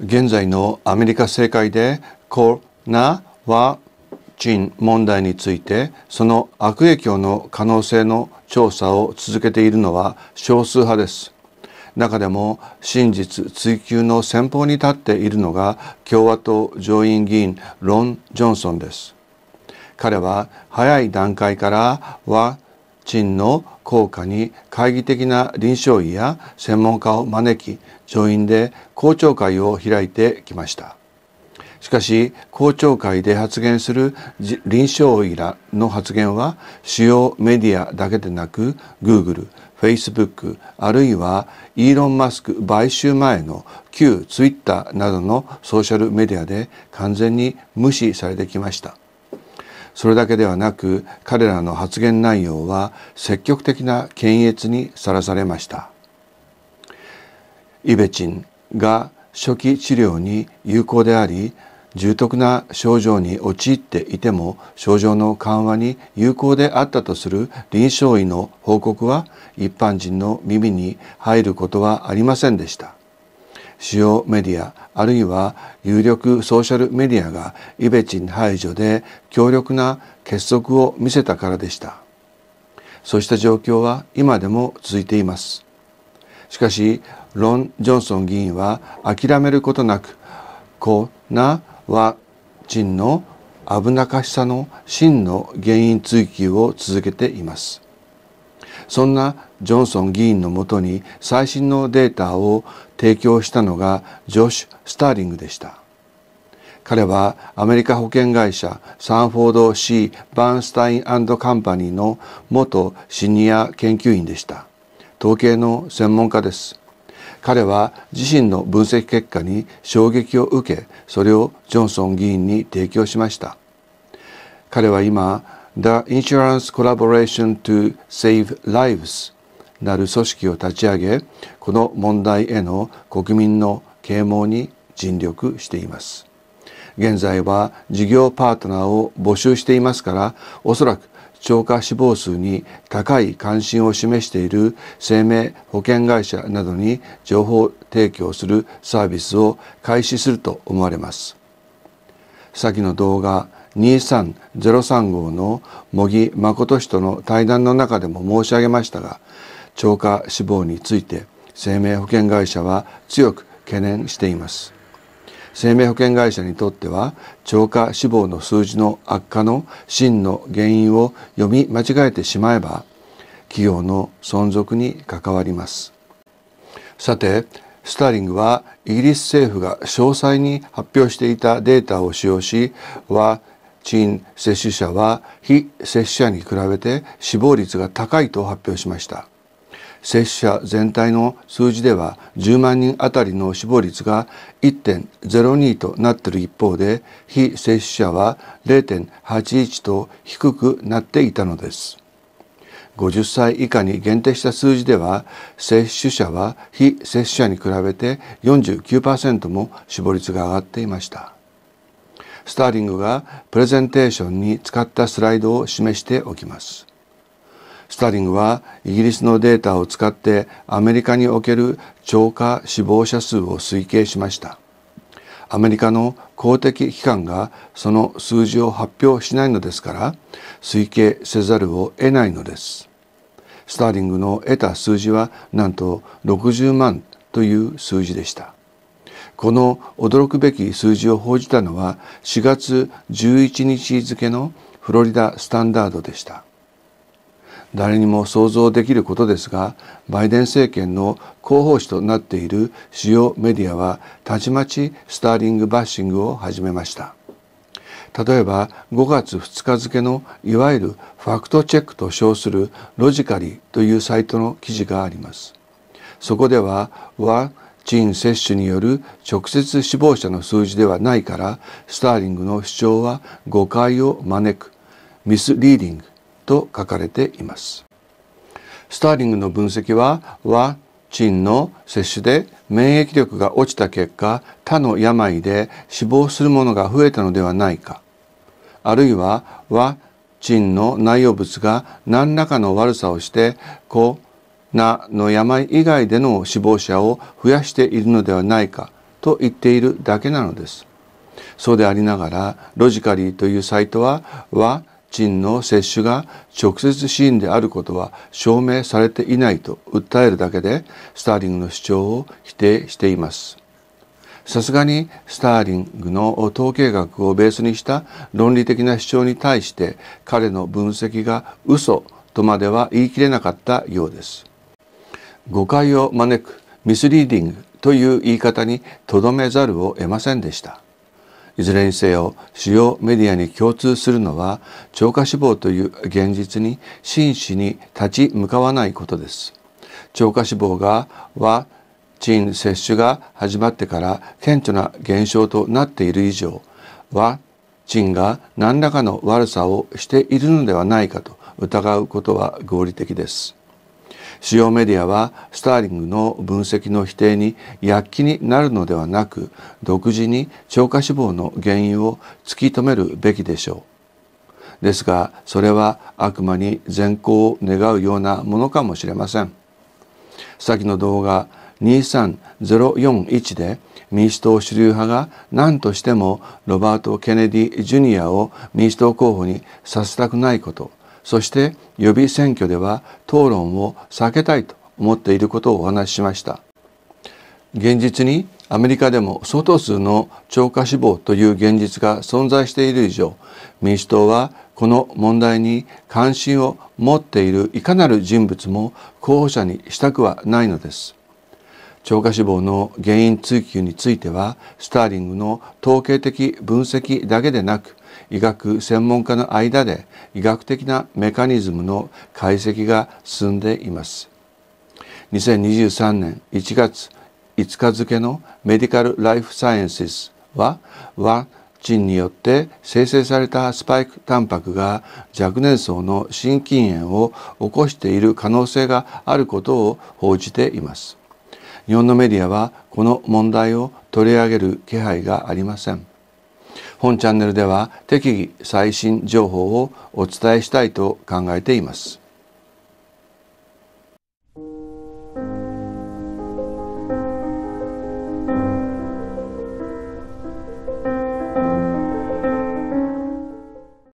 現在のアメリカ政界でコロナワクチン問題についてその悪影響の可能性の調査を続けているのは少数派です中でも真実追求の先方に立っているのが共和党上院議員ロン・ジョンソンです彼は早い段階からワ賃の効果に懐疑的な臨床医や専門家を招き上院で公聴会を開いてきましたしかし公聴会で発言する臨床医らの発言は主要メディアだけでなく Google、Facebook あるいはイーロン・マスク買収前の旧 Twitter などのソーシャルメディアで完全に無視されてきましたそれだけではなく彼らの発言内容は積極的な検閲にさらされましたイベチンが初期治療に有効であり重篤な症状に陥っていても症状の緩和に有効であったとする臨床医の報告は一般人の耳に入ることはありませんでした。主要メディアあるいは有力ソーシャルメディアがイベチン排除で強力な結束を見せたからでしたそうした状況は今でも続いていますしかしロン・ジョンソン議員は諦めることなくこナ・なワチンの危なかしさの真の原因追及を続けていますそんなジョンソン議員のもとに最新のデータを提供したのがジョシュ・スターリングでした。彼はアメリカ保険会社サンフォードシー・バーンスタインカンパニーの元シニア研究員でした。統計の専門家です。彼は自身の分析結果に衝撃を受け、それをジョンソン議員に提供しました。彼は今、The Insurance Collaboration to Save Lives なる組織を立ち上げこの問題への国民の啓蒙に尽力しています現在は事業パートナーを募集していますからおそらく超過死亡数に高い関心を示している生命保険会社などに情報提供するサービスを開始すると思われます先の動画2 3 0 3号の茂木誠氏との対談の中でも申し上げましたが超過死亡について生命保険会社は強く懸念しています生命保険会社にとっては超過死亡の数字の悪化の真の原因を読み間違えてしまえば企業の存続に関わりますさてスターリングはイギリス政府が詳細に発表していたデータを使用しはチン接種者は非接種者に比べて死亡率が高いと発表しました接種者全体の数字では10万人あたりの死亡率が1.02となっている一方で非接種者は0.81と低くなっていたのです50歳以下に限定した数字では接種者は非接種者に比べて49%も死亡率が上がっていましたスターリングがプレゼンテーションに使ったスライドを示しておきます。スターリングはイギリスのデータを使ってアメリカにおける超過死亡者数を推計しました。アメリカの公的機関がその数字を発表しないのですから推計せざるを得ないのです。スターリングの得た数字はなんと60万という数字でした。この驚くべき数字を報じたのは4月11日付のフロリダ・スタンダードでした。誰にも想像できることですがバイデン政権の広報誌となっている主要メディアはたちまちスターリングバッシングを始めました例えば5月2日付のいわゆるファクトチェックと称するロジカリというサイトの記事がありますそこでは「What チン接種による直接死亡者の数字ではないからスターリングの主張は誤解を招くミスリーディングと書かれていますスターリングの分析は和賃の接種で免疫力が落ちた結果他の病で死亡するものが増えたのではないかあるいは和賃の内容物が何らかの悪さをして抗がの病以外での死亡者を増やしているのではないかと言っているだけなのです。そうでありながらロジカリーというサイトはワチンの接種が直接死因であることは証明されていないと訴えるだけでスターリングの主張を否定しています。さすがにスターリングの統計学をベースにした論理的な主張に対して彼の分析が嘘とまでは言い切れなかったようです。誤解を招くミスリーディングという言い方にとどめざるを得ませんでしたいずれにせよ主要メディアに共通するのは超過死亡という現実に真摯に立ち向かわないことです超過死亡がワチン接種が始まってから顕著な現象となっている以上ワチンが何らかの悪さをしているのではないかと疑うことは合理的です。主要メディアはスターリングの分析の否定に躍起になるのではなく独自に超過死亡の原因を突き止めるべきでしょう。ですがそれは悪魔に善行を願うようなものかもしれません。先の動画23041で民主党主流派が何としてもロバート・ケネディ・ジュニアを民主党候補にさせたくないことそして予備選挙では討論を避けたいと思っていることをお話ししました現実にアメリカでも相当数の超過死亡という現実が存在している以上民主党はこの問題に関心を持っているいかなる人物も候補者にしたくはないのです。超過死亡の原因追及についてはスターリングの統計的分析だけでなく医学専門家の間で医学的なメカニズムの解析が進んでいます2023年1月5日付のメディカル・ライフ・サイエンシスはワチンによって生成されたスパイクタンパクが若年層の心筋炎を起こしている可能性があることを報じています日本のメディアはこの問題を取り上げる気配がありません本チャンネルでは適宜最新情報をお伝えしたいと考えています